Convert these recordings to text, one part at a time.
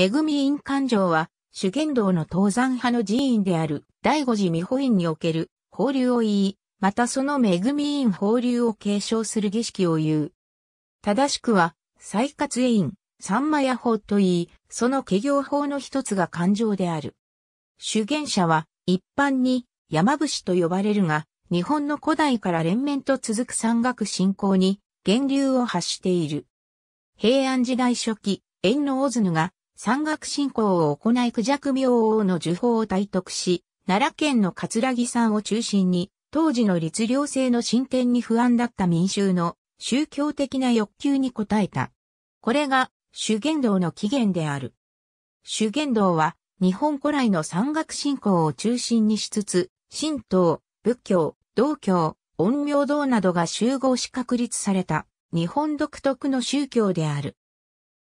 恵印環状は、主験道の登山派の寺院である、第五寺美保院における、法流を言い、またその恵院法流を継承する儀式を言う。正しくは、再活院、三魔屋法と言い、その企業法の一つが勘定である。主験者は、一般に、山伏と呼ばれるが、日本の古代から連綿と続く山岳信仰に、源流を発している。平安時代初期、縁の大津ヌが、山岳信仰を行い苦弱明王の呪法を体得し、奈良県の葛城山を中心に、当時の律令制の進展に不安だった民衆の宗教的な欲求に応えた。これが修験道の起源である。修験道は日本古来の山岳信仰を中心にしつつ、神道、仏教、道教、陰陽道などが集合し確立された日本独特の宗教である。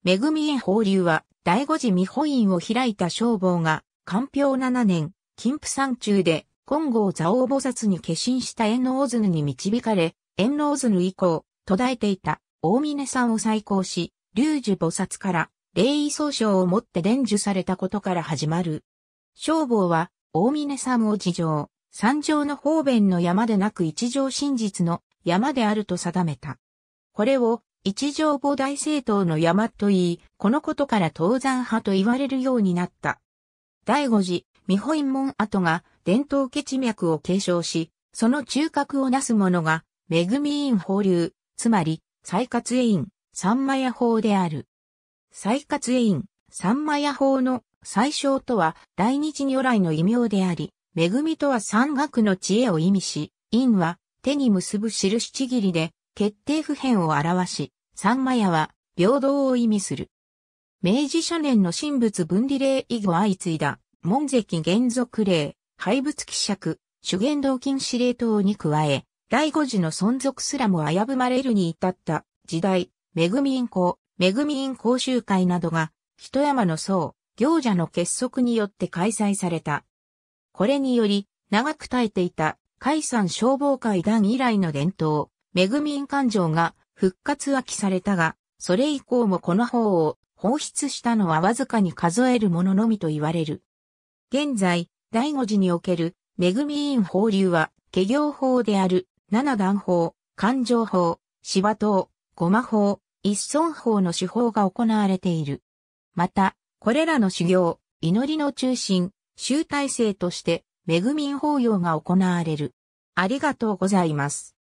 恵み園放流は、第五次見本院を開いた消防が、官票七年、金府山中で、金剛蔵王菩薩に化身した円王図に導かれ、円王図以降、途絶えていた、大峰山を再興し、龍樹菩薩から、霊異総称をもって伝授されたことから始まる。消防は、大峰山を地上、山上の方便の山でなく一条真実の山であると定めた。これを一条菩大政党の山と言い、このことから東山派と言われるようになった。第五次、三保院門跡が伝統血脈を継承し、その中核をなす者が、恵み院法流、つまり、再活院、三魔屋法である。再活院、三魔屋法の最小とは、大日如来の異名であり、恵みとは三学の知恵を意味し、院は、手に結ぶ印ちぎりで、決定不変を表し、三魔屋は平等を意味する。明治初年の神仏分離令以後相次いだ、門跡原属令、廃仏希釈、主言道禁司令等に加え、第五次の存続すらも危ぶまれるに至った時代、恵み院校、恵み院講習会などが、人山の僧、行者の結束によって開催された。これにより、長く耐えていた、海山消防会団以来の伝統、恵民感情が復活は期されたが、それ以降もこの方を放出したのはわずかに数えるもののみと言われる。現在、第五次における恵院法流は、家業法である七段法、感情法、芝刀、ごま法、一尊法の手法が行われている。また、これらの修行、祈りの中心、集大成として、恵民法要が行われる。ありがとうございます。